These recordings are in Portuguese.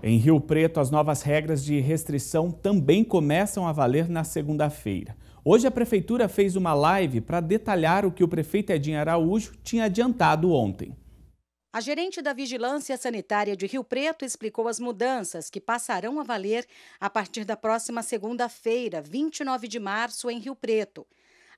Em Rio Preto, as novas regras de restrição também começam a valer na segunda-feira. Hoje, a Prefeitura fez uma live para detalhar o que o prefeito Edinho Araújo tinha adiantado ontem. A gerente da Vigilância Sanitária de Rio Preto explicou as mudanças que passarão a valer a partir da próxima segunda-feira, 29 de março, em Rio Preto.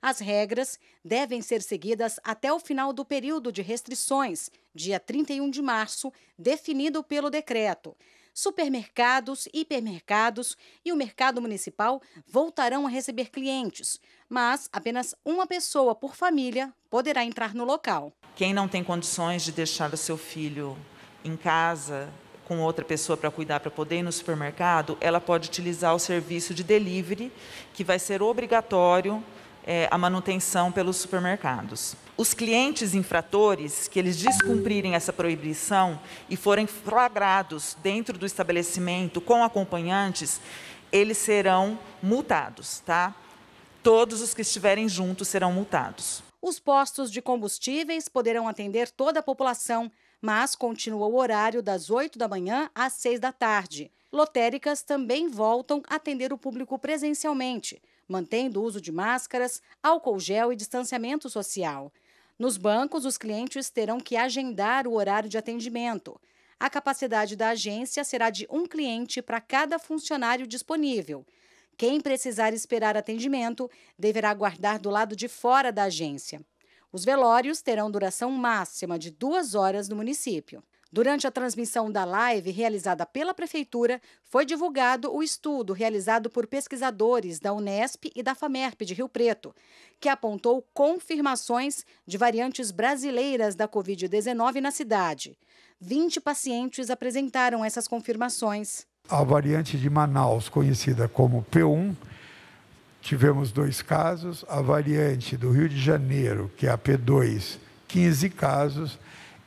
As regras devem ser seguidas até o final do período de restrições, dia 31 de março, definido pelo decreto supermercados, hipermercados e o mercado municipal voltarão a receber clientes, mas apenas uma pessoa por família poderá entrar no local. Quem não tem condições de deixar o seu filho em casa com outra pessoa para cuidar para poder ir no supermercado, ela pode utilizar o serviço de delivery, que vai ser obrigatório é, a manutenção pelos supermercados os clientes infratores que eles descumprirem essa proibição e forem flagrados dentro do estabelecimento com acompanhantes, eles serão multados, tá? Todos os que estiverem juntos serão multados. Os postos de combustíveis poderão atender toda a população, mas continua o horário das 8 da manhã às 6 da tarde. Lotéricas também voltam a atender o público presencialmente, mantendo o uso de máscaras, álcool gel e distanciamento social. Nos bancos, os clientes terão que agendar o horário de atendimento. A capacidade da agência será de um cliente para cada funcionário disponível. Quem precisar esperar atendimento deverá aguardar do lado de fora da agência. Os velórios terão duração máxima de duas horas no município. Durante a transmissão da live realizada pela Prefeitura, foi divulgado o estudo realizado por pesquisadores da Unesp e da FAMERP de Rio Preto, que apontou confirmações de variantes brasileiras da Covid-19 na cidade. 20 pacientes apresentaram essas confirmações. A variante de Manaus, conhecida como P1, tivemos dois casos. A variante do Rio de Janeiro, que é a P2, 15 casos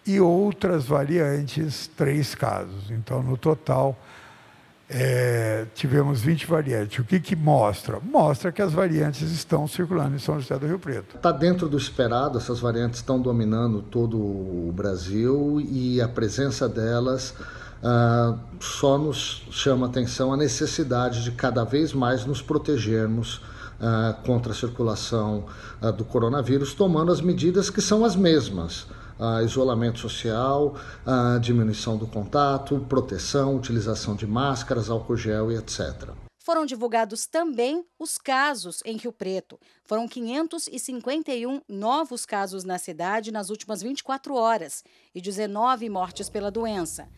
e outras variantes, três casos. Então, no total, é, tivemos 20 variantes. O que, que mostra? Mostra que as variantes estão circulando em São José do Rio Preto. Está dentro do esperado, essas variantes estão dominando todo o Brasil e a presença delas. Ah, só nos chama atenção a necessidade de cada vez mais nos protegermos uh, contra a circulação uh, do coronavírus, tomando as medidas que são as mesmas. Ah, isolamento social, ah, diminuição do contato, proteção, utilização de máscaras, álcool gel e etc. Foram divulgados também os casos em Rio Preto. Foram 551 novos casos na cidade nas últimas 24 horas e 19 mortes pela doença.